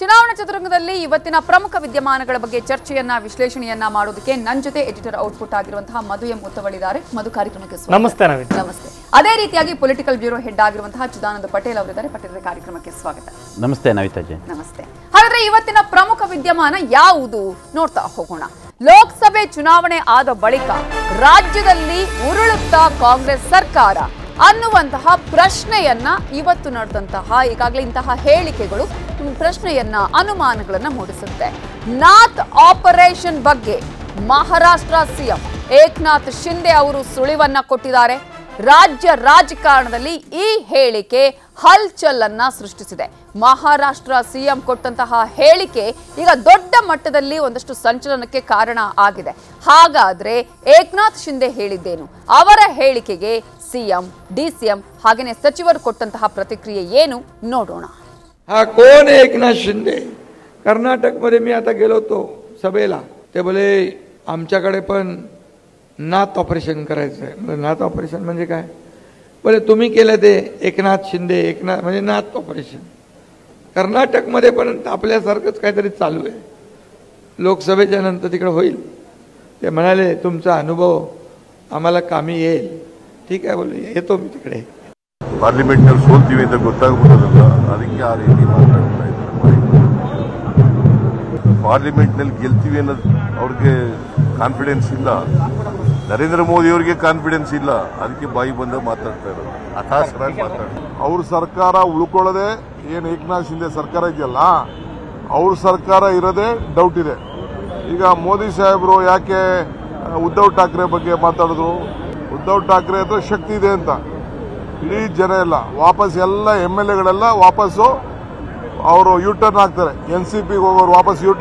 ಚುನಾವಣಾ ಚದುರಂಗದಲ್ಲಿ ಇವತ್ತಿನ ಪ್ರಮುಖ ವಿದ್ಯಮಾನಗಳ ಬಗ್ಗೆ ಚರ್ಚೆಯನ್ನ ವಿಶ್ಲೇಷಣೆಯನ್ನ ಮಾಡೋದಕ್ಕೆ ನನ್ನ ಜೊತೆ ಎಡಿಟರ್ ಔಟ್ಪುಟ್ ಆಗಿರುವಂತಹ ಮಧು ಎಂ ಉತ್ತವಳಿದ್ದಾರೆ ಮಧು ಕಾರ್ಯಕ್ರಮಕ್ಕೆ ನಮಸ್ತೆ ನಮಸ್ತೆ ಅದೇ ರೀತಿಯಾಗಿ ಪೊಲಿಟಿಕಲ್ ಬ್ಯೂರೋ ಹೆಡ್ ಆಗಿರುವಂತಹ ಚಿದಾನಂದ ಪಟೇಲ್ ಅವರಿದ್ದಾರೆ ಪಟೇಲ್ ಕಾರ್ಯಕ್ರಮಕ್ಕೆ ಸ್ವಾಗತ ನಮಸ್ತೆ ನವಿತಾಜಿ ನಮಸ್ತೆ ಹಾಗಾದ್ರೆ ಇವತ್ತಿನ ಪ್ರಮುಖ ವಿದ್ಯಮಾನ ಯಾವುದು ನೋಡ್ತಾ ಹೋಗೋಣ ಲೋಕಸಭೆ ಚುನಾವಣೆ ಆದ ಬಳಿಕ ರಾಜ್ಯದಲ್ಲಿ ಉರುಳುತ್ತಾ ಕಾಂಗ್ರೆಸ್ ಸರ್ಕಾರ ಅನ್ನುವಂತಹ ಪ್ರಶ್ನೆಯನ್ನ ಇವತ್ತು ನಡೆದಂತಹ ಈಗಾಗಲೇ ಇಂತಹ ಹೇಳಿಕೆಗಳು ಪ್ರಶ್ನೆಯನ್ನ ಅನುಮಾನಗಳನ್ನ ಮೂಡಿಸುತ್ತೆ ನಾಥ್ ಆಪರೇಷನ್ ಬಗ್ಗೆ ಮಹಾರಾಷ್ಟ್ರ ಸಿಎಂ ಏಕನಾಥ್ ಶಿಂದೆ ಅವರು ಸುಳಿವನ್ನ ಕೊಟ್ಟಿದ್ದಾರೆ ರಾಜ್ಯ ರಾಜಕಾರಣದಲ್ಲಿ ಈ ಹೇಳಿಕೆ ಹಲ್ಚಲ್ ಅನ್ನ ಸೃಷ್ಟಿಸಿದೆ ಮಹಾರಾಷ್ಟ್ರ ಸಿಎಂ ಕೊಟ್ಟಂತಹ ಹೇಳಿಕೆ ಈಗ ದೊಡ್ಡ ಮಟ್ಟದಲ್ಲಿ ಒಂದಷ್ಟು ಸಂಚಲನಕ್ಕೆ ಕಾರಣ ಆಗಿದೆ ಹಾಗಾದ್ರೆ ಏಕನಾಥ್ ಶಿಂದೆ ಹೇಳಿದ್ದೇನು ಅವರ ಹೇಳಿಕೆಗೆ ಸಿಎಂ ಡಿಸಿಎಂ ಹಾಗೆಯೇ ಸಚಿವರು ಕೊಟ್ಟಂತಹ ಪ್ರತಿಕ್ರಿಯೆ ಏನು ನೋಡೋಣ हा कोण एकनाथ शिंदे कर्नाटकमध्ये मी आता गेलो होतो सभेला ते बोले आमच्याकडे पण नात ऑपरेशन करायचं आहे म्हणजे नात ऑपरेशन म्हणजे काय बोले तुम्ही केलं ते एकनाथ शिंदे एकनाथ म्हणजे नात ऑपरेशन कर्नाटकमध्ये पण आपल्यासारखंच काहीतरी चालू आहे लोकसभेच्या नंतर तिकडे होईल ते म्हणाले तुमचा अनुभव आम्हाला कामी येईल ठीक आहे बोल ಪಾರ್ಲಿಮೆಂಟ್ನಲ್ಲಿ ಸೋಲ್ತೀವಿ ಅಂತ ಗೊತ್ತಾಗ್ಬಿಡೋದಲ್ಲ ಅದಕ್ಕೆ ಆ ರೀತಿ ಮಾತಾಡ್ತಾ ಇದ್ದಾರೆ ಪಾರ್ಲಿಮೆಂಟ್ನಲ್ಲಿ ಗೆಲ್ತೀವಿ ಅನ್ನೋದು ಅವ್ರಿಗೆ ಕಾನ್ಫಿಡೆನ್ಸ್ ಇಲ್ಲ ನರೇಂದ್ರ ಮೋದಿ ಅವರಿಗೆ ಕಾನ್ಫಿಡೆನ್ಸ್ ಇಲ್ಲ ಅದಕ್ಕೆ ಬಾಯಿ ಬಂದ ಮಾತಾಡ್ತಾ ಇರೋದು ಹಠಾಸರಾಗಿ ಮಾತಾಡ್ತಾರೆ ಅವ್ರ ಸರ್ಕಾರ ಉಳ್ಕೊಳ್ಳೋದೆ ಏನು ಏಕನಾಥ್ ಶಿಂದೆ ಸರ್ಕಾರ ಇದೆಯಲ್ಲ ಅವ್ರ ಸರ್ಕಾರ ಇರೋದೇ ಡೌಟ್ ಇದೆ ಈಗ ಮೋದಿ ಸಾಹೇಬರು ಯಾಕೆ ಉದ್ಧವ್ ಠಾಕ್ರೆ ಬಗ್ಗೆ ಮಾತಾಡಿದ್ರು ಉದ್ಧವ್ ಠಾಕ್ರೆ ಹತ್ರ ಶಕ್ತಿ ಇದೆ ಅಂತ ಇಡೀ ಜನ ಎಲ್ಲ ವಾಪಸ್ ಎಲ್ಲ ಎಮ್ ಎಲ್ ಎಗಳೆಲ್ಲ ವಾಪಸ್ಸು ಅವರು ಯು ಟರ್ನ್ ಹಾಕ್ತಾರೆ ಎನ್ ಸಿ ಪಿಗೆ ಹೋಗೋರು ವಾಪಸ್ ಯು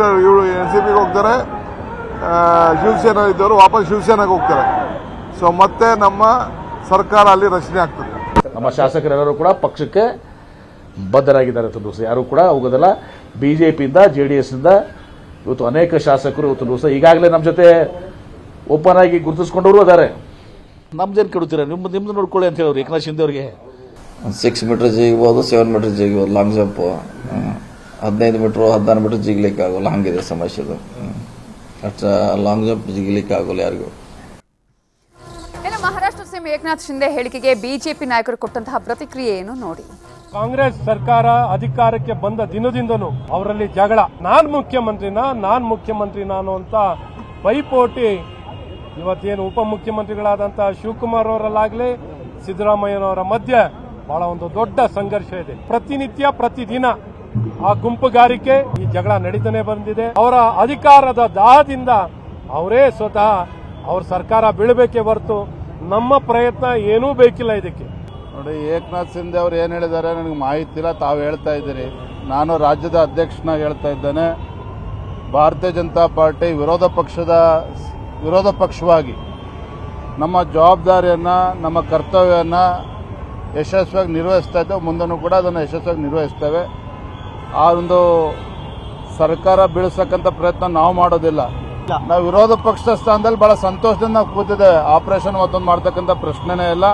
ಎನ್ ಸಿ ಪಿಗೆ ಹೋಗ್ತಾರೆ ಶಿವಸೇನಾ ಇದ್ದವರು ವಾಪಸ್ ಶಿವಸೇನೆಗೆ ಹೋಗ್ತಾರೆ ಸೊ ಮತ್ತೆ ನಮ್ಮ ಸರ್ಕಾರ ಅಲ್ಲಿ ರಚನೆ ಆಗ್ತದೆ ನಮ್ಮ ಶಾಸಕರೆಲ್ಲರೂ ಕೂಡ ಪಕ್ಷಕ್ಕೆ ಬದ್ಧರಾಗಿದ್ದಾರೆ ಅಂತ ದಿವಸ ಯಾರು ಕೂಡ ಹೋಗೋದಲ್ಲ ಬಿಜೆಪಿಯಿಂದ ಜೆ ಡಿ ಎಸ್ ಇಂದ ಇವತ್ತು ಅನೇಕ ಶಾಸಕರು ಇವತ್ತು ದಿವಸ ಈಗಾಗಲೇ ನಮ್ಮ ಜೊತೆ ಓಪನ್ ಆಗಿ ಗುರುತಿಸ್ಕೊಂಡವರು ಇದ್ದಾರೆ ನಮ್ದೇನು ಕೆಡುತ್ತೀರ ನಿಮ್ಮ ನಿಮ್ದು ನೋಡ್ಕೊಳ್ಳಿ ಅಂತ ಹೇಳೋರು ಏಕನಾಥ್ ಶಿಂದೆ ಅವರಿಗೆ ಸಿಕ್ಸ್ ಮೀಟರ್ ಜಿಗ್ಬೋದು ಸೆವೆನ್ ಮೀಟರ್ ಜಿಗ್ಬೋದು ಲಾಂಗ್ ಜಂಪು ಹದಿನೈದು ಮೀಟ್ರು ಹದಿನಾರು ಮೀಟರ್ ಜಿಗ್ಲಿಕ್ಕೆ ಆಗೋಲ್ಲ ಹಂಗಿದೆ ಸಮಸ್ಯೆ ಅದು ಅಷ್ಟು ಲಾಂಗ್ ಜಂಪ್ ಜಿಗ್ಲಿಕ್ಕೆ ಆಗೋಲ್ಲ ಯಾರಿಗೂ ಮಹಾರಾಷ್ಟ್ರ ಸಿಎಂ ಏಕನಾಥ್ ಶಿಂದೆ ಹೇಳಿಕೆಗೆ ಬಿಜೆಪಿ ನಾಯಕರು ಕೊಟ್ಟಂತಹ ಪ್ರತಿಕ್ರಿಯೆಯನ್ನು ನೋಡಿ ಕಾಂಗ್ರೆಸ್ ಸರ್ಕಾರ ಅಧಿಕಾರಕ್ಕೆ ಬಂದ ದಿನದಿಂದನೂ ಅವರಲ್ಲಿ ಜಗಳ ನಾನ್ ಮುಖ್ಯಮಂತ್ರಿನ ನಾನ್ ನಾನು ಅಂತ ಪೈಪೋಟಿ ಇವತ್ತೇನು ಉಪಮುಖ್ಯಮಂತ್ರಿಗಳಾದಂತಹ ಶಿವಕುಮಾರ್ ಅವರಲ್ಲಾಗಲಿ ಸಿದ್ದರಾಮಯ್ಯನವರ ಮಧ್ಯೆ ಬಹಳ ಒಂದು ದೊಡ್ಡ ಸಂಘರ್ಷ ಇದೆ ಪ್ರತಿನಿತ್ಯ ಪ್ರತಿದಿನ ಆ ಗುಂಪುಗಾರಿಕೆ ಈ ಜಗಳ ನಡೀತಾನೆ ಬಂದಿದೆ ಅವರ ಅಧಿಕಾರದ ದಾಹದಿಂದ ಅವರೇ ಸ್ವತಃ ಅವ್ರ ಸರ್ಕಾರ ಬೀಳಬೇಕೆ ಹೊರತು ನಮ್ಮ ಪ್ರಯತ್ನ ಏನೂ ಬೇಕಿಲ್ಲ ಇದಕ್ಕೆ ನೋಡಿ ಏಕನಾಥ್ ಸಿಂಧೆ ಅವ್ರು ಏನು ಹೇಳಿದ್ದಾರೆ ನನಗೆ ಮಾಹಿತಿ ಇಲ್ಲ ತಾವು ಹೇಳ್ತಾ ಇದ್ದೀರಿ ನಾನು ರಾಜ್ಯದ ಅಧ್ಯಕ್ಷನಾಗಿ ಹೇಳ್ತಾ ಇದ್ದೇನೆ ಭಾರತೀಯ ಜನತಾ ಪಾರ್ಟಿ ವಿರೋಧ ಪಕ್ಷದ ವಿರೋಧ ಪಕ್ಷವಾಗಿ ನಮ್ಮ ಜವಾಬ್ದಾರಿಯನ್ನು ನಮ್ಮ ಕರ್ತವ್ಯವನ್ನು ಯಶಸ್ವಿಯಾಗಿ ನಿರ್ವಹಿಸ್ತಾ ಇದ್ದೇವೆ ಮುಂದೂ ಕೂಡ ಅದನ್ನು ಯಶಸ್ವಿಯಾಗಿ ನಿರ್ವಹಿಸ್ತೇವೆ ಆ ಒಂದು ಸರ್ಕಾರ ಬೀಳಿಸ್ತಕ್ಕಂಥ ಪ್ರಯತ್ನ ನಾವು ಮಾಡೋದಿಲ್ಲ ನಾವು ವಿರೋಧ ಪಕ್ಷದ ಸ್ಥಾನದಲ್ಲಿ ಬಹಳ ಸಂತೋಷದಿಂದ ನಾವು ಕೂತಿದ್ದೇವೆ ಆಪರೇಷನ್ ಮತ್ತೊಂದು ಮಾಡ್ತಕ್ಕಂಥ ಪ್ರಶ್ನೆನೇ ಇಲ್ಲ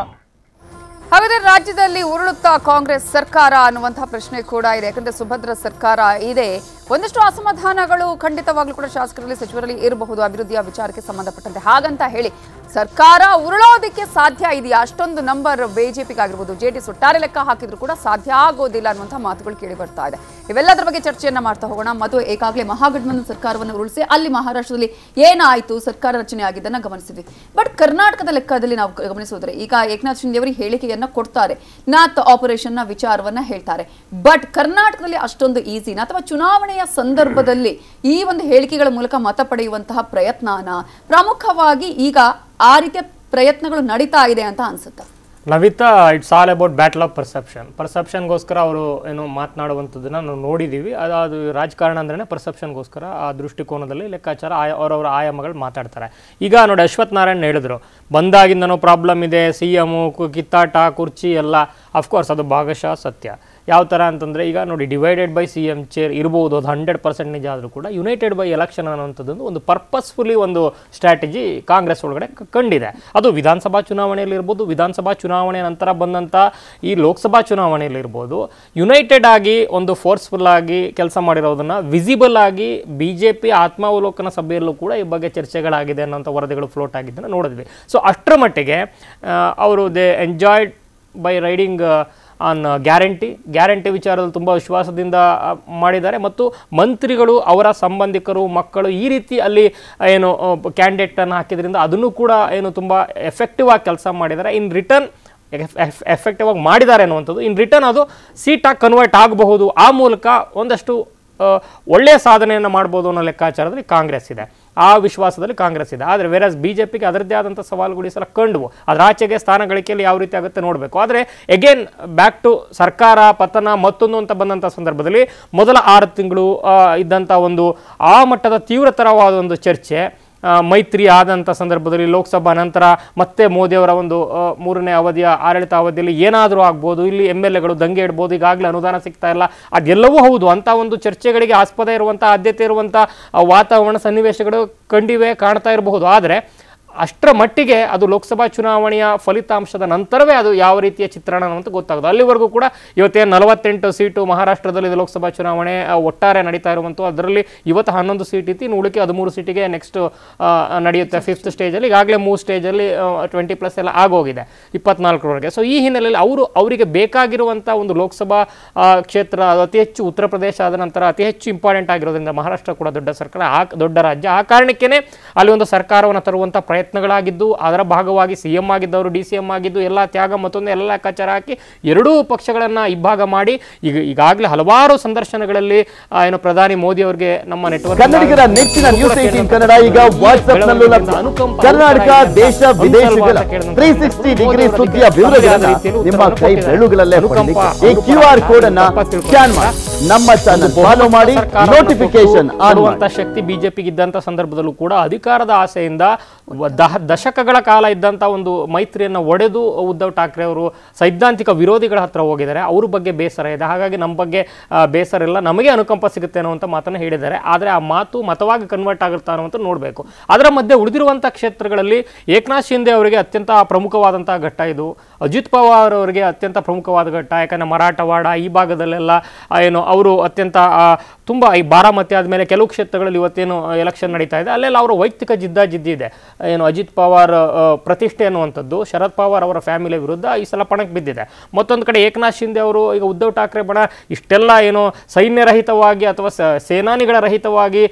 ಹಾಗಾದ್ರೆ ರಾಜ್ಯದಲ್ಲಿ ಉರುಳುತ್ತಾ ಕಾಂಗ್ರೆಸ್ ಸರ್ಕಾರ ಅನ್ನುವಂತಹ ಪ್ರಶ್ನೆ ಕೂಡ ಇದೆ ಯಾಕಂದ್ರೆ ಸುಭದ್ರ ಸರ್ಕಾರ ಇದೆ ಒಂದಷ್ಟು ಅಸಮಾಧಾನಗಳು ಖಂಡಿತವಾಗ್ಲೂ ಕೂಡ ಶಾಸಕರಲ್ಲಿ ಸಚಿವರಲ್ಲಿ ಇರಬಹುದು ಅಭಿವೃದ್ಧಿಯ ವಿಚಾರಕ್ಕೆ ಸಂಬಂಧಪಟ್ಟಂತೆ ಹಾಗಂತ ಹೇಳಿ ಸರ್ಕಾರ ಉರುಳೋದಕ್ಕೆ ಸಾಧ್ಯ ಇದೆಯಾ ಅಷ್ಟೊಂದು ನಂಬರ್ ಬಿಜೆಪಿಗಾಗಿರ್ಬೋದು ಜೆ ಡಿ ಒಟ್ಟಾರೆ ಲೆಕ್ಕ ಹಾಕಿದ್ರು ಕೂಡ ಸಾಧ್ಯ ಆಗೋದಿಲ್ಲ ಅನ್ನುವಂಥ ಮಾತುಗಳು ಕೇಳಿ ಬರ್ತಾ ಇದೆ ಇವೆಲ್ಲದರ ಬಗ್ಗೆ ಚರ್ಚೆಯನ್ನ ಮಾಡ್ತಾ ಹೋಗೋಣ ಮತ್ತು ಈಗಾಗಲೇ ಮಹಾಗಠಬಂಧನ ಸರ್ಕಾರವನ್ನು ಉರುಳಿಸಿ ಅಲ್ಲಿ ಮಹಾರಾಷ್ಟ್ರದಲ್ಲಿ ಏನಾಯಿತು ಸರ್ಕಾರ ರಚನೆ ಆಗಿದ್ದನ್ನು ಗಮನಿಸಿದ್ವಿ ಬಟ್ ಕರ್ನಾಟಕದ ಲೆಕ್ಕದಲ್ಲಿ ನಾವು ಗಮನಿಸೋದ್ರೆ ಈಗ ಏಕನಾಥ್ ಶಿಂದೆ ಅವರು ಹೇಳಿಕೆಯನ್ನು ಕೊಡ್ತಾರೆ ನಾತ್ ಆಪರೇಷನ್ನ ವಿಚಾರವನ್ನ ಹೇಳ್ತಾರೆ ಬಟ್ ಕರ್ನಾಟಕದಲ್ಲಿ ಅಷ್ಟೊಂದು ಈಸಿನ ಅಥವಾ ಚುನಾವಣೆಯ ಸಂದರ್ಭದಲ್ಲಿ ಈ ಒಂದು ಹೇಳಿಕೆಗಳ ಮೂಲಕ ಮತ ಪಡೆಯುವಂತಹ ಪ್ರಯತ್ನನ ಪ್ರಮುಖವಾಗಿ ಈಗ ಆ ರೀತಿಯ ಪ್ರಯತ್ನಗಳು ನಡೀತಾ ಇದೆ ಅಂತ ಅನ್ಸುತ್ತೆ Navita it's all about battle of perception ಪರ್ಸೆಪ್ಷನ್ಗೋಸ್ಕರ ಅವರು ಏನು ಮಾತನಾಡುವಂಥದ್ದನ್ನು ನಾವು ನೋಡಿದ್ದೀವಿ ಅದು ಅದು ರಾಜಕಾರಣ ಅಂದ್ರೆ ಪರ್ಸೆಪ್ಷನ್ಗೋಸ್ಕರ ಆ ದೃಷ್ಟಿಕೋನದಲ್ಲಿ ಲೆಕ್ಕಾಚಾರ ಆಯ ಅವರವರ ಆಯಾಮಗಳು ಮಾತಾಡ್ತಾರೆ ಈಗ ನೋಡಿ ಅಶ್ವಥ್ ನಾರಾಯಣ್ ಹೇಳಿದ್ರು ಬಂದಾಗಿಂದನೂ ಪ್ರಾಬ್ಲಮ್ ಇದೆ ಸಿ ಎಮು ಕಿತ್ತಾಟ ಕುರ್ಚಿ ಎಲ್ಲ ಅಫ್ಕೋರ್ಸ್ ಅದು ಭಾಗಶಃ ಸತ್ಯ ಯಾವ ಥರ ಅಂತಂದರೆ ಈಗ ನೋಡಿ divided by C M chair ಇರ್ಬೋದು ಅದು ಹಂಡ್ರೆಡ್ ಪರ್ಸೆಂಟೇಜ್ ಆದರೂ ಕೂಡ ಯುನೈಟೆಡ್ ಬೈ ಎಲೆಕ್ಷನ್ ಅನ್ನೋಂಥದ್ದೊಂದು ಒಂದು ಪರ್ಪಸ್ಫುಲಿ ಒಂದು ಸ್ಟ್ರಾಟಜಿ ಕಾಂಗ್ರೆಸ್ ಒಳಗಡೆ ಕಂಡಿದೆ ಅದು ವಿಧಾನಸಭಾ ಚುನಾವಣೆಯಲ್ಲಿ ಇರ್ಬೋದು ವಿಧಾನಸಭಾ ಚುನಾವಣೆ ನಂತರ ಬಂದಂಥ ಈ ಲೋಕಸಭಾ ಚುನಾವಣೆಯಲ್ಲಿ ಇರ್ಬೋದು ಯುನೈಟೆಡ್ ಆಗಿ ಒಂದು ಫೋರ್ಸ್ಫುಲ್ ಆಗಿ ಕೆಲಸ ಮಾಡಿರೋದನ್ನು ವಿಸಿಬಲ್ ಆಗಿ ಬಿ ಜೆ ಪಿ ಆತ್ಮಾವಲೋಕನ ಸಭೆಯಲ್ಲೂ ಕೂಡ ಈ ಬಗ್ಗೆ ಚರ್ಚೆಗಳಾಗಿದೆ ಅನ್ನೋಂಥ ವರದಿಗಳು ಫ್ಲೋಟ್ ಆಗಿದ್ದನ್ನು ನೋಡಿದ್ವಿ ಸೊ ಅಷ್ಟರ ಮಟ್ಟಿಗೆ ಅವರು they enjoyed by riding on guarantee guarantee ವಿಚಾರದಲ್ಲಿ ತುಂಬ ವಿಶ್ವಾಸದಿಂದ ಮಾಡಿದ್ದಾರೆ ಮತ್ತು ಮಂತ್ರಿಗಳು ಅವರ ಸಂಬಂಧಿಕರು ಮಕ್ಕಳು ಈ ರೀತಿ ಅಲ್ಲಿ ಏನು ಕ್ಯಾಂಡಿಡೇಟನ್ನು ಹಾಕಿದ್ರಿಂದ ಅದನ್ನು ಕೂಡ ಏನು ತುಂಬ ಎಫೆಕ್ಟಿವ್ ಆಗಿ ಕೆಲಸ ಮಾಡಿದ್ದಾರೆ ಇನ್ ರಿಟರ್ನ್ ಎಫೆಕ್ಟಿವ್ ಆಗಿ ಮಾಡಿದ್ದಾರೆ ಅನ್ನುವಂಥದ್ದು ಇನ್ ರಿಟರ್ನ್ ಅದು ಸೀಟಾಗಿ ಕನ್ವರ್ಟ್ ಆಗಬಹುದು ಆ ಮೂಲಕ ಒಂದಷ್ಟು ಒಳ್ಳೆಯ ಸಾಧನೆಯನ್ನು ಮಾಡ್ಬೋದು ಅನ್ನೋ ಲೆಕ್ಕಾಚಾರದಲ್ಲಿ ಕಾಂಗ್ರೆಸ್ ಇದೆ ಆ ವಿಶ್ವಾಸದಲ್ಲಿ ಕಾಂಗ್ರೆಸ್ ಇದೆ ಆದರೆ ವೆರಸ್ ಬಿ ಜೆ ಪಿಗೆ ಅದರದ್ದೇ ಆದಂಥ ಸವಾಲುಗಳು ಈ ಸಲ ಕಂಡುವು ಅದರ ಆಚೆಗೆ ಸ್ಥಾನ ಗಳಿಕೆಯಲ್ಲಿ ಯಾವ ರೀತಿ ಆಗುತ್ತೆ ನೋಡಬೇಕು ಆದರೆ ಎಗೇನ್ ಬ್ಯಾಕ್ ಟು ಸರ್ಕಾರ ಪತನ ಮತ್ತೊಂದು ಅಂತ ಬಂದಂಥ ಸಂದರ್ಭದಲ್ಲಿ ಮೊದಲ ಆರು ತಿಂಗಳು ಇದ್ದಂಥ ಒಂದು ಆ ಮಟ್ಟದ ತೀವ್ರತರವಾದ ಒಂದು ಚರ್ಚೆ ಮೈತ್ರಿ ಆದಂಥ ಸಂದರ್ಭದಲ್ಲಿ ಲೋಕಸಭಾ ನಂತರ ಮತ್ತೆ ಮೋದಿಯವರ ಒಂದು ಮೂರನೇ ಅವಧಿಯ ಆಡಳಿತ ಅವಧಿಯಲ್ಲಿ ಏನಾದರೂ ಆಗ್ಬೋದು ಇಲ್ಲಿ ಎಮ್ ಎಲ್ ಎಗಳು ದಂಗೆ ಇಡ್ಬೋದು ಈಗಾಗಲೇ ಅನುದಾನ ಸಿಗ್ತಾ ಇಲ್ಲ ಅದೆಲ್ಲವೂ ಹೌದು ಅಂಥ ಒಂದು ಚರ್ಚೆಗಳಿಗೆ ಆಸ್ಪದ ಇರುವಂಥ ಆದ್ಯತೆ ಇರುವಂಥ ವಾತಾವರಣ ಸನ್ನಿವೇಶಗಳು ಕಂಡಿವೆ ಕಾಣ್ತಾ ಇರಬಹುದು ಆದರೆ ಅಷ್ಟರ ಮಟ್ಟಿಗೆ ಅದು ಲೋಕಸಭಾ ಚುನಾವಣೆಯ ಫಲಿತಾಂಶದ ನಂತರವೇ ಅದು ಯಾವ ರೀತಿಯ ಚಿತ್ರಣ ಅಂತ ಗೊತ್ತಾಗೋದು ಅಲ್ಲಿವರೆಗೂ ಕೂಡ ಇವತ್ತೇ ನಲವತ್ತೆಂಟು ಸೀಟು ಮಹಾರಾಷ್ಟ್ರದಲ್ಲಿ ಲೋಕಸಭಾ ಚುನಾವಣೆ ಒಟ್ಟಾರೆ ನಡೀತಾ ಇರುವಂಥವು ಅದರಲ್ಲಿ ಇವತ್ತು ಹನ್ನೊಂದು ಸೀಟ್ ಇತ್ತು ಇನ್ನು ಉಳಿಕೆ ಹದಿಮೂರು ಸೀಟಿಗೆ ನೆಕ್ಸ್ಟ್ ನಡೆಯುತ್ತೆ ಫಿಫ್ತ್ ಸ್ಟೇಜಲ್ಲಿ ಈಗಾಗಲೇ ಮೂರು ಸ್ಟೇಜಲ್ಲಿ ಟ್ವೆಂಟಿ ಪ್ಲಸ್ ಎಲ್ಲ ಆಗೋಗಿದೆ ಇಪ್ಪತ್ನಾಲ್ಕರವರೆಗೆ ಸೊ ಈ ಹಿನ್ನೆಲೆಯಲ್ಲಿ ಅವರು ಅವರಿಗೆ ಬೇಕಾಗಿರುವಂಥ ಒಂದು ಲೋಕಸಭಾ ಕ್ಷೇತ್ರ ಅತಿ ಹೆಚ್ಚು ಉತ್ತರ ಪ್ರದೇಶ ಆದ ನಂತರ ಅತಿ ಹೆಚ್ಚು ಇಂಪಾರ್ಟೆಂಟ್ ಆಗಿರೋದ್ರಿಂದ ಮಹಾರಾಷ್ಟ್ರ ಕೂಡ ದೊಡ್ಡ ಸರ್ಕಾರ ಆ ದೊಡ್ಡ ರಾಜ್ಯ ಆ ಕಾರಣಕ್ಕೇ ಅಲ್ಲಿ ಒಂದು ಸರ್ಕಾರವನ್ನು ತರುವಂಥ ಪ್ರಯತ್ನ ಪ್ರಯತ್ನಗಳಾಗಿದ್ದು ಅದರ ಭಾಗವಾಗಿ ಸಿ ಎಂ ಆಗಿದ್ದವರು ಡಿ ಸಿ ಎಂ ಆಗಿದ್ದು ಎಲ್ಲ ತ್ಯಾಗ ಮತ್ತೊಂದು ಎಲ್ಲ ಲೆಕ್ಕಾಚಾರ ಹಾಕಿ ಎರಡೂ ಪಕ್ಷಗಳನ್ನು ಇಬ್ಬಾಗ ಮಾಡಿ ಈಗ ಈಗಾಗಲೇ ಹಲವಾರು ಸಂದರ್ಶನಗಳಲ್ಲಿ ಏನು ಪ್ರಧಾನಿ ಮೋದಿ ಅವರಿಗೆ ನಮ್ಮ ನೆಟ್ವರ್ಕ್ ಕನ್ನಡಿಗರ ನೆಚ್ಚಿನ ನ್ಯೂಸ್ ಏಟೀನ್ ಕನ್ನಡ ಈಗ ವಾಟ್ಸ್ಆಪ್ ಕರ್ನಾಟಕ ದೇಶ ವಿದೇಶಗಳ ತ್ರೀ ಸಿಕ್ಸ್ಟಿ ಡಿಗ್ರಿ ಸುದ್ದಿಯ ವಿವರಗಳನ್ನು ನಿಮ್ಮ ಕೈ ಬೆಳುಗಳಲ್ಲೇ ಈ ಕ್ಯೂ ಆರ್ ಕೋಡ್ ಅನ್ನ ಸ್ಕ್ಯಾನ್ ಮಾಡಿ ನಮ್ಮ ಚಾನಲ್ ಫಾಲೋ ಮಾಡಿ ನೋಟಿಫಿಕೇಶನ್ ಆಗುವಂತ ಶಕ್ತಿ ಬಿಜೆಪಿಗೆ ಇದ್ದಂತ ಸಂದರ್ಭದಲ್ಲೂ ಕೂಡ ಅಧಿಕಾರದ ಆಸೆಯಿಂದ ದಹ ದಶಕಗಳ ಕಾಲ ಇದ್ದಂಥ ಒಂದು ಮೈತ್ರಿಯನ್ನು ಒಡೆದು ಉದ್ಧವ್ ಠಾಕ್ರೆ ಅವರು ಸೈದ್ಧಾಂತಿಕ ವಿರೋಧಿಗಳ ಹತ್ರ ಹೋಗಿದ್ದಾರೆ ಅವ್ರ ಬಗ್ಗೆ ಬೇಸರ ಇದೆ ಹಾಗಾಗಿ ನಮ್ಮ ಬಗ್ಗೆ ಬೇಸರ ಇಲ್ಲ ನಮಗೆ ಅನುಕಂಪ ಸಿಗುತ್ತೆ ಅಂತ ಮಾತನ್ನು ಹೇಳಿದ್ದಾರೆ ಆದರೆ ಆ ಮಾತು ಮತವಾಗಿ ಕನ್ವರ್ಟ್ ಆಗುತ್ತಾ ಅನ್ನೋಂಥ ನೋಡಬೇಕು ಅದರ ಮಧ್ಯೆ ಉಳಿದಿರುವಂಥ ಕ್ಷೇತ್ರಗಳಲ್ಲಿ ಏಕನಾಥ್ ಶಿಂದೆ ಅವರಿಗೆ ಅತ್ಯಂತ ಪ್ರಮುಖವಾದಂಥ ಘಟ್ಟ ಇದು ಅಜಿತ್ ಪವಾರ್ ಅವರಿಗೆ ಅತ್ಯಂತ ಪ್ರಮುಖವಾದ ಘಟ್ಟ ಯಾಕಂದರೆ ಮರಾಠವಾಡ ಈ ಭಾಗದಲ್ಲೆಲ್ಲ ಏನು ಅವರು ಅತ್ಯಂತ ತುಂಬ ಈ ಬಾರಾಮತಿ ಆದಮೇಲೆ ಕೆಲವು ಕ್ಷೇತ್ರಗಳಲ್ಲಿ ಇವತ್ತೇನು ಎಲೆಕ್ಷನ್ ನಡೀತಾ ಇದೆ ಅಲ್ಲೆಲ್ಲ ಅವರ ವೈಯಕ್ತಿಕ ಜಿದ್ದಾಜಿದ್ದಿದೆ ಏನು ಏನು ಅಜಿತ್ ಪವಾರ್ ಪ್ರತಿಷ್ಠೆ ಅನ್ನುವಂಥದ್ದು ಶರದ್ ಪವಾರ್ ಅವರ ಫ್ಯಾಮಿಲಿ ವಿರುದ್ಧ ಈ ಸಲ ಪಣಕ್ಕೆ ಬಿದ್ದಿದೆ ಮತ್ತೊಂದು ಕಡೆ ಏಕನಾಥ್ ಶಿಂದೆ ಅವರು ಈಗ ಉದ್ಧವ್ ಠಾಕ್ರೆ ಬಣ ಇಷ್ಟೆಲ್ಲ ಏನು ಸೈನ್ಯರಹಿತವಾಗಿ ಅಥವಾ ಸೇನಾನಿಗಳ ರಹಿತವಾಗಿ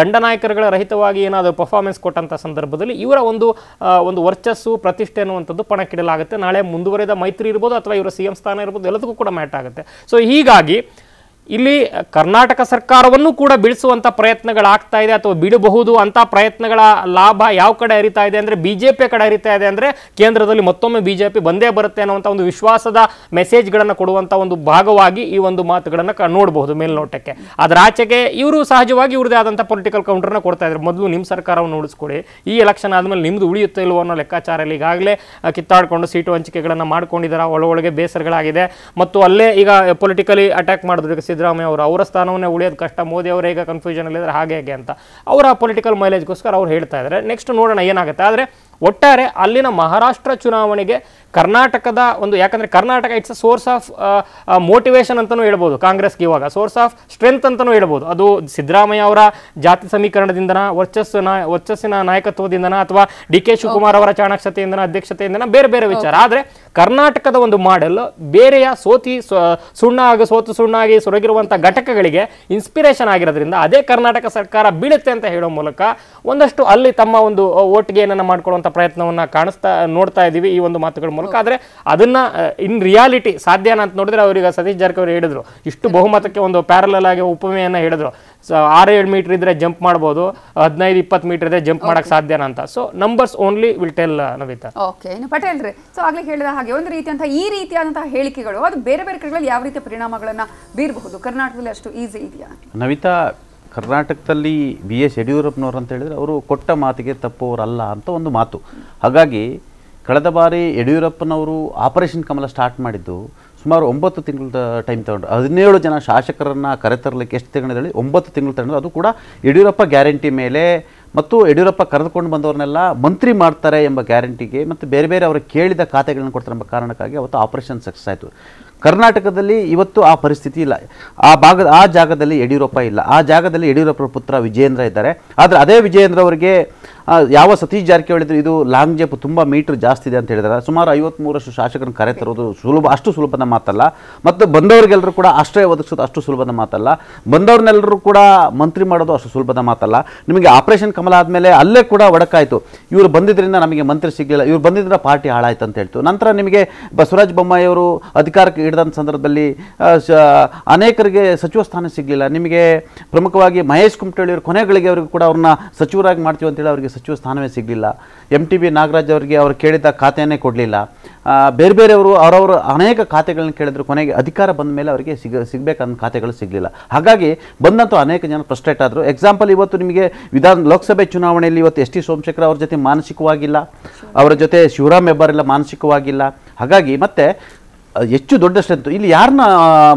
ದಂಡನಾಯಕರುಗಳ ರಹಿತವಾಗಿ ಏನಾದರೂ ಪರ್ಫಾರ್ಮೆನ್ಸ್ ಕೊಟ್ಟಂಥ ಸಂದರ್ಭದಲ್ಲಿ ಇವರ ಒಂದು ಒಂದು ವರ್ಚಸ್ಸು ಪ್ರತಿಷ್ಠೆ ಅನ್ನುವಂಥದ್ದು ಪಣಕ್ಕಿಡಲಾಗುತ್ತೆ ನಾಳೆ ಮುಂದುವರೆದ ಮೈತ್ರಿ ಇರ್ಬೋದು ಅಥವಾ ಇವರ ಸಿ ಸ್ಥಾನ ಇರ್ಬೋದು ಎಲ್ಲದಕ್ಕೂ ಕೂಡ ಮ್ಯಾಟ್ ಆಗುತ್ತೆ ಸೊ ಹೀಗಾಗಿ ಇಲ್ಲಿ ಕರ್ನಾಟಕ ಸರ್ಕಾರವನ್ನು ಕೂಡ ಬೀಳಿಸುವಂಥ ಪ್ರಯತ್ನಗಳಾಗ್ತಾ ಇದೆ ಅಥವಾ ಬಿಡಬಹುದು ಅಂತ ಪ್ರಯತ್ನಗಳ ಲಾಭ ಯಾವ ಕಡೆ ಹರಿತಾ ಇದೆ ಅಂದರೆ ಬಿ ಜೆ ಪಿ ಕಡೆ ಹರಿತಾ ಇದೆ ಅಂದರೆ ಕೇಂದ್ರದಲ್ಲಿ ಮತ್ತೊಮ್ಮೆ ಬಿ ಜೆ ಪಿ ಬಂದೇ ಬರುತ್ತೆ ಅನ್ನುವಂಥ ಒಂದು ವಿಶ್ವಾಸದ ಮೆಸೇಜ್ಗಳನ್ನು ಕೊಡುವಂಥ ಒಂದು ಭಾಗವಾಗಿ ಈ ಒಂದು ಮಾತುಗಳನ್ನು ನೋಡಬಹುದು ಮೇಲ್ನೋಟಕ್ಕೆ ಅದರ ಆಚೆಗೆ ಇವರು ಸಹಜವಾಗಿ ಇವ್ರದೇ ಆದಂಥ ಪೊಲಿಟಿಕಲ್ ಕೌಂಟರ್ನ ಕೊಡ್ತಾ ಇದ್ದಾರೆ ಮೊದಲು ನಿಮ್ಮ ಸರ್ಕಾರವನ್ನು ಉಳಿಸ್ಕೊಡಿ ಈ ಎಲೆಕ್ಷನ್ ಆದಮೇಲೆ ನಿಮ್ಮದು ಉಳಿಯುತ್ತೆ ಇಲ್ವೋ ಅನ್ನೋ ಲೆಕ್ಕಾಚಾರಲ್ಲಿ ಈಗಾಗಲೇ ಕಿತ್ತಾಡಿಕೊಂಡು ಸೀಟು ಹಂಚಿಕೆಗಳನ್ನು ಮಾಡ್ಕೊಂಡಿದ್ದಾರೆ ಒಳಗೊಳಗೆ ಬೇಸರಗಳಾಗಿದೆ ಮತ್ತು ಅಲ್ಲೇ ಈಗ ಪೊಲಿಟಿಕಲಿ ಅಟ್ಯಾಕ್ ಮಾಡಿದ್ರೆ ಸಿದ್ದರಾಮಯ್ಯ ಅವರು ಅವರ ಸ್ಥಾನವನ್ನೇ ಉಳಿಯೋದು ಕಷ್ಟ ಮೋದಿ ಅವರು ಹೇಗೆ ಕನ್ಫ್ಯೂಷನಲ್ಲಿದ್ದಾರೆ ಹಾಗೆ ಹೇಗೆ ಅಂತ ಅವರ ಆ ಪೊಲಿಟಿಕಲ್ ಮೈಲೇಜ್ಗೋಸ್ಕರ ಅವ್ರು ಹೇಳ್ತಾ ಇದ್ದಾರೆ ನೆಕ್ಸ್ಟ್ ನೋಡೋಣ ಏನಾಗುತ್ತೆ ಆದರೆ ಒಟ್ಟಾರೆ ಅಲ್ಲಿನ ಮಹಾರಾಷ್ಟ್ರ ಚುನಾವಣೆಗೆ ಕರ್ನಾಟಕದ ಒಂದು ಯಾಕಂದರೆ Karnataka it's a source of motivation ಅಂತಲೂ ಹೇಳ್ಬೋದು ಕಾಂಗ್ರೆಸ್ಗೆ ಇವಾಗ ಸೋರ್ಸ್ ಆಫ್ ಸ್ಟ್ರೆಂತ್ ಅಂತಲೂ ಹೇಳ್ಬೋದು ಅದು ಸಿದ್ದರಾಮಯ್ಯ ಅವರ ಜಾತಿ ಸಮೀಕರಣದಿಂದನ ವರ್ಚಸ್ಸಿನ ವರ್ಚಸ್ಸಿನ ನಾಯಕತ್ವದಿಂದನ ಅಥವಾ ಡಿ ಕೆ ಶಿವಕುಮಾರ್ ಅವರ ಚಾಣಾಕ್ಷತೆಯಿಂದನ ಅಧ್ಯಕ್ಷತೆಯಿಂದನ ಬೇರೆ ಬೇರೆ ವಿಚಾರ ಆದರೆ ಕರ್ನಾಟಕದ ಒಂದು ಮಾಡೆಲ್ ಬೇರೆಯ ಸೋತಿ ಸುಣ್ಣ ಆಗಿ ಸೋತು ಸುಣ್ಣ ಆಗಿ ಸೊರಗಿರುವಂಥ ಘಟಕಗಳಿಗೆ ಇನ್ಸ್ಪಿರೇಷನ್ ಆಗಿರೋದ್ರಿಂದ ಅದೇ ಕರ್ನಾಟಕ ಸರ್ಕಾರ ಬೀಳುತ್ತೆ ಅಂತ ಹೇಳೋ ಮೂಲಕ ಒಂದಷ್ಟು ಅಲ್ಲಿ ತಮ್ಮ ಒಂದು ಓಟ್ಗೆ ಏನನ್ನು ಮಾಡ್ಕೊಳ್ಳುವಂಥ ಪ್ರಯತ್ನವನ್ನು ಕಾಣಿಸ್ತಾ ನೋಡ್ತಾ ಇದ್ದೀವಿ ಈ ಒಂದು ಮಾತುಗಳು ಮೂಲಕ ಆದರೆ ಅದನ್ನ ಇನ್ ರಿಯಾಲಿಟಿ ಸಾಧ್ಯನ ಅಂತ ನೋಡಿದ್ರೆ ಅವರಿಗೆ ಸತೀಶ್ ಜಾರಕಿಹೊಳಿ ಹೇಳಿದ್ರು ಇಷ್ಟು ಬಹುಮತಕ್ಕೆ ಒಂದು ಪ್ಯಾರಲಲ್ ಆಗಿ ಉಪಮೆಯನ್ನು ಹೇಳಿದ್ರು ಸೊ ಆರು ಏಳು ಮೀಟರ್ ಇದ್ರೆ ಜಂಪ್ ಮಾಡ್ಬೋದು ಹದಿನೈದು ಇಪ್ಪತ್ತು ಮೀಟರ್ ಇದ್ರೆ ಜಂಪ್ ಮಾಡಕ್ಕೆ ಸಾಧ್ಯನಾ ಅಂತ so numbers only will tell Navita okay Patel ರೀ ಸೊ ಆಗಲೇ ಹೇಳಿದ ಹಾಗೆ ಒಂದು ರೀತಿಯಂತಹ ಈ ರೀತಿಯಾದಂತಹ ಹೇಳಿಕೆಗಳು ಅದು ಬೇರೆ ಬೇರೆ ಕಡೆಗಳಲ್ಲಿ ಯಾವ ರೀತಿಯ ಪರಿಣಾಮಗಳನ್ನ ಬೀರಬಹುದು ಕರ್ನಾಟಕದಲ್ಲಿ ಅಷ್ಟು ಈಸಿ ಇದೆಯಾ ನವಿತಾ ಕರ್ನಾಟಕದಲ್ಲಿ ಬಿ ಎಸ್ ಯಡಿಯೂರಪ್ಪನವ್ರು ಅಂತ ಹೇಳಿದರೆ ಅವರು ಕೊಟ್ಟ ಮಾತಿಗೆ ತಪ್ಪುವರಲ್ಲ ಅಂತ ಒಂದು ಮಾತು ಹಾಗಾಗಿ ಕಳೆದ ಬಾರಿ ಯಡಿಯೂರಪ್ಪನವರು ಆಪರೇಷನ್ ಕಮಲ ಸ್ಟಾರ್ಟ್ ಮಾಡಿದ್ದು ಸುಮಾರು ಒಂಬತ್ತು ತಿಂಗಳ ಟೈಮ್ ತಗೊಂಡು ಹದಿನೇಳು ಜನ ಶಾಸಕರನ್ನು ಕರೆತರಲಿಕ್ಕೆ ಎಷ್ಟು ತಿಂಗಳಿದೆ ಒಂಬತ್ತು ತಿಂಗಳು ತಗೊಂಡು ಅದು ಕೂಡ ಯಡಿಯೂರಪ್ಪ ಗ್ಯಾರಂಟಿ ಮೇಲೆ ಮತ್ತು ಯಡಿಯೂರಪ್ಪ ಕರೆದುಕೊಂಡು ಬಂದವ್ರನ್ನೆಲ್ಲ ಮಂತ್ರಿ ಮಾಡ್ತಾರೆ ಎಂಬ ಗ್ಯಾರಂಟಿಗೆ ಮತ್ತು ಬೇರೆ ಬೇರೆ ಅವರು ಕೇಳಿದ ಖಾತೆಗಳನ್ನು ಕೊಡ್ತಾರೆ ಎಂಬ ಕಾರಣಕ್ಕಾಗಿ ಅವತ್ತು ಆಪರೇಷನ್ ಸಕ್ಸಸ್ ಆಯಿತು ಕರ್ನಾಟಕದಲ್ಲಿ ಇವತ್ತು ಆ ಪರಿಸ್ಥಿತಿ ಇಲ್ಲ ಆ ಭಾಗದ ಆ ಜಾಗದಲ್ಲಿ ಯಡಿಯೂರಪ್ಪ ಇಲ್ಲ ಆ ಜಾಗದಲ್ಲಿ ಯಡಿಯೂರಪ್ಪ ಪುತ್ರ ವಿಜಯೇಂದ್ರ ಇದ್ದಾರೆ ಆದರೆ ಅದೇ ವಿಜಯೇಂದ್ರ ಅವರಿಗೆ ಯಾವ ಸತೀಶ್ ಜಾರಕಿಹೊಳಿ ಹೇಳಿದ್ರು ಇದು ಲಾಂಗ್ ಜಂಪ್ ತುಂಬ ಮೀಟ್ರ್ ಜಾಸ್ತಿ ಇದೆ ಅಂತ ಹೇಳಿದ್ದಾರೆ ಸುಮಾರು ಐವತ್ತ್ಮೂರಷ್ಟು ಶಾಸಕರನ್ನು ಕರೆ ತರೋದು ಸುಲಭ ಅಷ್ಟು ಸುಲಭದ ಮಾತಲ್ಲ ಮತ್ತು ಬಂದವರಿಗೆಲ್ಲರೂ ಕೂಡ ಆಶ್ರಯ ಒದಗಿಸೋದು ಅಷ್ಟು ಸುಲಭದ ಮಾತಲ್ಲ ಬಂದವ್ರನ್ನೆಲ್ಲರೂ ಕೂಡ ಮಂತ್ರಿ ಮಾಡೋದು ಅಷ್ಟು ಸುಲಭದ ಮಾತಲ್ಲ ನಿಮಗೆ ಆಪರೇಷನ್ ಕಮಲ ಆದಮೇಲೆ ಅಲ್ಲೇ ಕೂಡ ಒಡಕಾಯಿತು ಇವರು ಬಂದಿದ್ದರಿಂದ ನಮಗೆ ಮಂತ್ರಿ ಸಿಗಲಿಲ್ಲ ಇವರು ಬಂದಿದ್ದರಿಂದ ಪಾರ್ಟಿ ಹಾಳಾಯ್ತು ಅಂತ ಹೇಳ್ತು ನಂತರ ನಿಮಗೆ ಬಸವರಾಜ ಬೊಮ್ಮಾಯಿಯವರು ಅಧಿಕಾರಕ್ಕೆ ಹಿಡಿದಂಥ ಸಂದರ್ಭದಲ್ಲಿ ಅನೇಕರಿಗೆ ಸಚಿವ ಸ್ಥಾನ ಸಿಗಲಿಲ್ಲ ನಿಮಗೆ ಪ್ರಮುಖವಾಗಿ ಮಹೇಶ್ ಅವರು ಕೊನೆಗಳಿಗೆ ಅವ್ರಿಗೂ ಕೂಡ ಅವ್ರನ್ನ ಸಚಿವರಾಗಿ ಮಾಡ್ತೀವಿ ಅಂತೇಳಿ ಅವರಿಗೆ ಸಚಿವ ಸ್ಥಾನವೇ ಸಿಗಲಿಲ್ಲ ಎಂ ಟಿ ಬಿ ನಾಗರಾಜ್ ಅವರಿಗೆ ಅವರು ಕೇಳಿದ ಖಾತೆಯನ್ನೇ ಕೊಡಲಿಲ್ಲ ಬೇರೆ ಬೇರೆಯವರು ಅವರವರು ಅನೇಕ ಖಾತೆಗಳನ್ನ ಕೇಳಿದ್ರು ಕೊನೆಗೆ ಅಧಿಕಾರ ಬಂದ ಮೇಲೆ ಅವರಿಗೆ ಸಿಗ ಸಿಗಬೇಕಂತ ಖಾತೆಗಳು ಸಿಗಲಿಲ್ಲ ಹಾಗಾಗಿ ಬಂದಂಥ ಅನೇಕ ಜನ ಫ್ರಸ್ಟ್ರೇಟ್ ಆದರು ಎಕ್ಸಾಂಪಲ್ ಇವತ್ತು ನಿಮಗೆ ವಿಧಾನ ಲೋಕಸಭೆ ಚುನಾವಣೆಯಲ್ಲಿ ಇವತ್ತು ಎಸ್ ಟಿ ಸೋಮಶೇಖರ್ ಅವ್ರ ಜೊತೆ ಮಾನಸಿಕವಾಗಿಲ್ಲ ಅವರ ಜೊತೆ ಶಿವರಾಮ್ ಹೆಬ್ಬಾರ್ ಇಲ್ಲ ಮಾನಸಿಕವಾಗಿಲ್ಲ ಹಾಗಾಗಿ ಮತ್ತೆ ಹೆಚ್ಚು ದೊಡ್ಡ ಸ್ಟ್ರೆಂತು ಇಲ್ಲಿ ಯಾರನ್ನ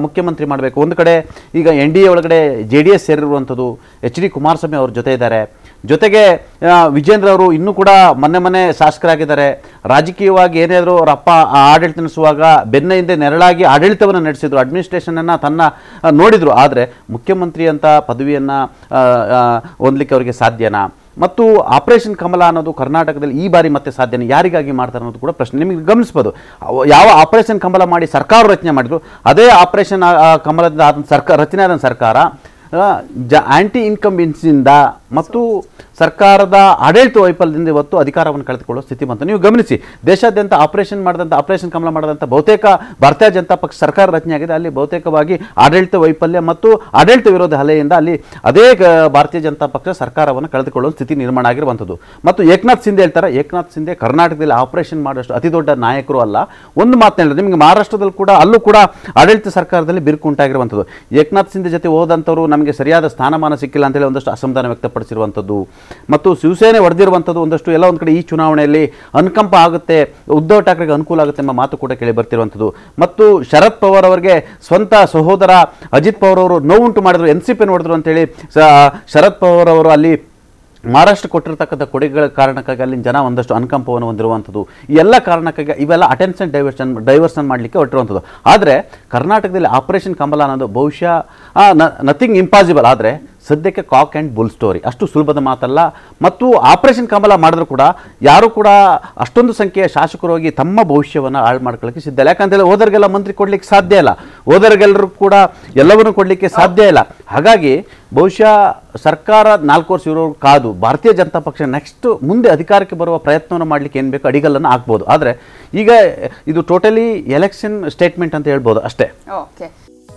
ಮುಖ್ಯಮಂತ್ರಿ ಮಾಡಬೇಕು ಒಂದು ಕಡೆ ಈಗ ಎನ್ ಡಿ ಎ ಒಳಗಡೆ ಜೆ ಡಿ ಎಸ್ ಸೇರಿರುವಂಥದ್ದು ಎಚ್ ಡಿ ಕುಮಾರಸ್ವಾಮಿ ಅವ್ರ ಜೊತೆ ಇದ್ದಾರೆ ಜೊತೆಗೆ ವಿಜೇಂದ್ರ ಅವರು ಇನ್ನೂ ಕೂಡ ಮೊನ್ನೆ ಮೊನ್ನೆ ಶಾಸಕರಾಗಿದ್ದಾರೆ ರಾಜಕೀಯವಾಗಿ ಏನಾದರೂ ಅವರ ಅಪ್ಪ ಆಡಳಿತ ನಡೆಸುವಾಗ ಬೆನ್ನ ಹಿಂದೆ ನೆರಳಾಗಿ ಆಡಳಿತವನ್ನು ನಡೆಸಿದರು ಅಡ್ಮಿನಿಸ್ಟ್ರೇಷನನ್ನು ತನ್ನ ನೋಡಿದರು ಆದರೆ ಮುಖ್ಯಮಂತ್ರಿ ಅಂತ ಪದವಿಯನ್ನು ಹೊಂದಲಿಕ್ಕೆ ಅವರಿಗೆ ಸಾಧ್ಯನಾ ಮತ್ತು ಆಪರೇಷನ್ ಕಮಲ ಅನ್ನೋದು ಕರ್ನಾಟಕದಲ್ಲಿ ಈ ಬಾರಿ ಮತ್ತೆ ಸಾಧ್ಯನೇ ಯಾರಿಗಾಗಿ ಮಾಡ್ತಾರೆ ಅನ್ನೋದು ಕೂಡ ಪ್ರಶ್ನೆ ನಿಮಗೆ ಗಮನಿಸ್ಬೋದು ಯಾವ ಆಪರೇಷನ್ ಕಮಲ ಮಾಡಿ ಸರ್ಕಾರ ರಚನೆ ಮಾಡಿದ್ರು ಅದೇ ಆಪರೇಷನ್ ಕಮಲದಿಂದ ಆದ ಸರ್ಕಾರ ರಚನೆ ಆದ ಸರ್ಕಾರ ಜ ಆ್ಯಂಟಿ ಇನ್ಕಂಬೆನ್ಸಿಯಿಂದ ಮತ್ತು ಸರ್ಕಾರದ ಆಡಳಿತ ವೈಫಲ್ಯದಿಂದ ಇವತ್ತು ಅಧಿಕಾರವನ್ನು ಕಳೆದುಕೊಳ್ಳುವ ಸ್ಥಿತಿ ಬಂತು ನೀವು ಗಮನಿಸಿ ದೇಶಾದ್ಯಂತ ಆಪರೇಷನ್ ಮಾಡಿದಂಥ ಆಪರೇಷನ್ ಕಮಲ ಮಾಡಿದಂಥ ಬಹುತೇಕ ಭಾರತೀಯ ಜನತಾ ಪಕ್ಷ ಸರ್ಕಾರ ರಚನೆಯಾಗಿದೆ ಅಲ್ಲಿ ಬಹುತೇಕವಾಗಿ ಆಡಳಿತ ವೈಫಲ್ಯ ಮತ್ತು ಆಡಳಿತ ವಿರೋಧ ಹಲೆಯಿಂದ ಅಲ್ಲಿ ಅದೇ ಭಾರತೀಯ ಜನತಾ ಪಕ್ಷ ಸರ್ಕಾರವನ್ನು ಕಳೆದುಕೊಳ್ಳುವ ಸ್ಥಿತಿ ನಿರ್ಮಾಣ ಆಗಿರುವಂಥದ್ದು ಮತ್ತು ಏಕನಾಥ್ ಸಿಂಧೆ ಹೇಳ್ತಾರೆ ಏಕನಾಥ್ ಸಿಂಧೆ ಕರ್ನಾಟಕದಲ್ಲಿ ಆಪರೇಷನ್ ಮಾಡೋಷ್ಟು ಅತಿ ದೊಡ್ಡ ನಾಯಕರು ಅಲ್ಲ ಒಂದು ಹೇಳಿದ್ರೆ ನಿಮಗೆ ಮಹಾರಾಷ್ಟ್ರದಲ್ಲಿ ಕೂಡ ಅಲ್ಲೂ ಕೂಡ ಆಡಳಿತ ಸರ್ಕಾರದಲ್ಲಿ ಬಿರುಕು ಉಂಟಾಗಿರುವಂಥದ್ದು ಏಕನಾಥ್ ಸಿಂಧೆ ಜೊತೆ ಹೋದಂಥವರು ನಮಗೆ ಸರಿಯಾದ ಸ್ಥಾನಮಾನ ಸಿಕ್ಕಿಲ್ಲ ಅಂತೇಳಿ ಒಂದಷ್ಟು ಅಸಮಾಧಾನ ವ್ಯಕ್ತಪಡಿಸಿದ್ದಾರೆ ವ್ಯಕ್ತಪಡಿಸಿರುವಂಥದ್ದು ಮತ್ತು ಶಿವಸೇನೆ ಹೊಡೆದಿರುವಂಥದ್ದು ಒಂದಷ್ಟು ಎಲ್ಲ ಒಂದು ಕಡೆ ಈ ಚುನಾವಣೆಯಲ್ಲಿ ಅನುಕಂಪ ಆಗುತ್ತೆ ಉದ್ಧವ್ ಠಾಕ್ರೆಗೆ ಅನುಕೂಲ ಆಗುತ್ತೆ ಎಂಬ ಮಾತು ಕೂಡ ಕೇಳಿ ಬರ್ತಿರುವಂಥದ್ದು ಮತ್ತು ಶರದ್ ಪವಾರ್ ಅವರಿಗೆ ಸ್ವಂತ ಸಹೋದರ ಅಜಿತ್ ಪವಾರ್ ಅವರು ನೋವುಂಟು ಮಾಡಿದ್ರು ಎನ್ ಸಿ ಪಿ ನೋಡಿದ್ರು ಅಂತೇಳಿ ಶರದ್ ಪವಾರ್ ಅವರು ಅಲ್ಲಿ ಮಹಾರಾಷ್ಟ್ರ ಕೊಟ್ಟಿರತಕ್ಕಂಥ ಕೊಡುಗೆಗಳ ಕಾರಣಕ್ಕಾಗಿ ಅಲ್ಲಿನ ಜನ ಒಂದಷ್ಟು ಅನುಕಂಪವನ್ನು ಹೊಂದಿರುವಂಥದ್ದು ಈ ಎಲ್ಲ ಕಾರಣಕ್ಕಾಗಿ ಇವೆಲ್ಲ ಅಟೆನ್ಷನ್ ಡೈವರ್ಷನ್ ಡೈವರ್ಷನ್ ಮಾಡಲಿಕ್ಕೆ ಹೊಟ್ಟಿರುವಂಥದ್ದು ಆದರೆ ಕರ್ನಾಟಕದಲ್ಲಿ ಆಪರೇಷನ್ ಕಮಲ ಅನ್ನೋದು ಬಹುಶಃ ನಥಿಂಗ್ ಇಂಪಾಸಿಬಲ್ ಆದರೆ ಸದ್ಯಕ್ಕೆ ಕಾಕ್ ಆ್ಯಂಡ್ ಬುಲ್ ಸ್ಟೋರಿ ಅಷ್ಟು ಸುಲಭದ ಮಾತಲ್ಲ ಮತ್ತು ಆಪರೇಷನ್ ಕಮಲ ಮಾಡಿದ್ರು ಕೂಡ ಯಾರು ಕೂಡ ಅಷ್ಟೊಂದು ಸಂಖ್ಯೆಯ ಶಾಸಕರು ಹೋಗಿ ತಮ್ಮ ಭವಿಷ್ಯವನ್ನು ಹಾಳು ಮಾಡ್ಕೊಳ್ಳೋಕ್ಕೆ ಸಿದ್ಧ ಇಲ್ಲ ಯಾಕಂತೇಳಿ ಹೋದರಿಗೆಲ್ಲ ಮಂತ್ರಿ ಕೊಡಲಿಕ್ಕೆ ಸಾಧ್ಯ ಇಲ್ಲ ಹೋದರಿಗೆಲ್ಲರೂ ಕೂಡ ಎಲ್ಲವನ್ನೂ ಕೊಡಲಿಕ್ಕೆ ಸಾಧ್ಯ ಇಲ್ಲ ಹಾಗಾಗಿ ಬಹುಶಃ ಸರ್ಕಾರ ನಾಲ್ಕು ವರ್ಷ ಇರೋರು ಕಾದು ಭಾರತೀಯ ಜನತಾ ಪಕ್ಷ ನೆಕ್ಸ್ಟ್ ಮುಂದೆ ಅಧಿಕಾರಕ್ಕೆ ಬರುವ ಪ್ರಯತ್ನವನ್ನು ಮಾಡಲಿಕ್ಕೆ ಏನು ಬೇಕು ಅಡಿಗಲ್ಲನ್ನು ಹಾಕ್ಬೋದು ಆದರೆ ಈಗ ಇದು ಟೋಟಲಿ ಎಲೆಕ್ಷನ್ ಸ್ಟೇಟ್ಮೆಂಟ್ ಅಂತ ಹೇಳ್ಬೋದು ಅಷ್ಟೇ ಓಕೆ